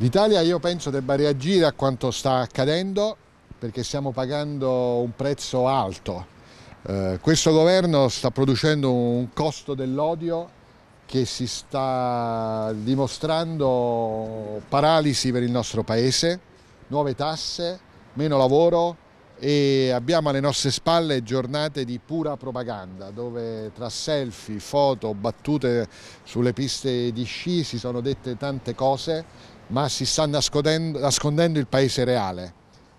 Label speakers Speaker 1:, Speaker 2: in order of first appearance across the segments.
Speaker 1: L'Italia io penso debba reagire a quanto sta accadendo perché stiamo pagando un prezzo alto. Eh, questo governo sta producendo un costo dell'odio che si sta dimostrando paralisi per il nostro paese, nuove tasse, meno lavoro e abbiamo alle nostre spalle giornate di pura propaganda dove tra selfie, foto, battute sulle piste di sci si sono dette tante cose ma si sta nascondendo, nascondendo il paese reale,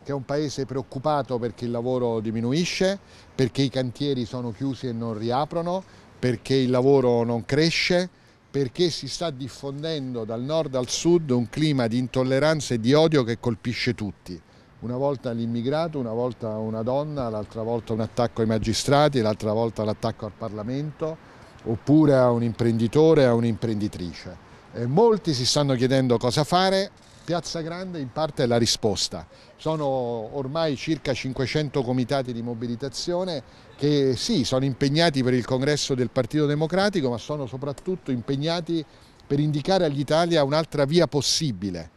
Speaker 1: che è un paese preoccupato perché il lavoro diminuisce, perché i cantieri sono chiusi e non riaprono, perché il lavoro non cresce, perché si sta diffondendo dal nord al sud un clima di intolleranza e di odio che colpisce tutti. Una volta l'immigrato, una volta una donna, l'altra volta un attacco ai magistrati, l'altra volta l'attacco al Parlamento, oppure a un imprenditore, a un'imprenditrice. Eh, molti si stanno chiedendo cosa fare, Piazza Grande in parte è la risposta. Sono ormai circa 500 comitati di mobilitazione che sì, sono impegnati per il congresso del Partito Democratico, ma sono soprattutto impegnati per indicare all'Italia un'altra via possibile,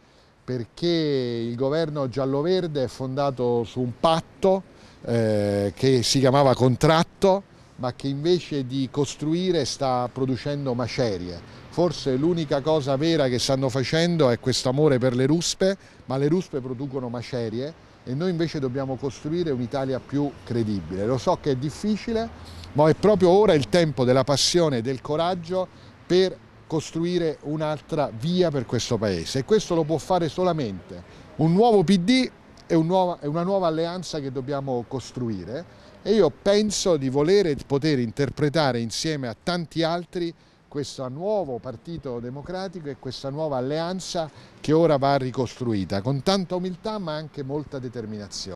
Speaker 1: perché il governo giallo-verde è fondato su un patto eh, che si chiamava contratto, ma che invece di costruire sta producendo macerie. Forse l'unica cosa vera che stanno facendo è questo amore per le ruspe, ma le ruspe producono macerie e noi invece dobbiamo costruire un'Italia più credibile. Lo so che è difficile, ma è proprio ora il tempo della passione e del coraggio per costruire un'altra via per questo Paese e questo lo può fare solamente un nuovo PD è, un nuova, è una nuova alleanza che dobbiamo costruire e io penso di volere poter interpretare insieme a tanti altri questo nuovo partito democratico e questa nuova alleanza che ora va ricostruita con tanta umiltà ma anche molta determinazione.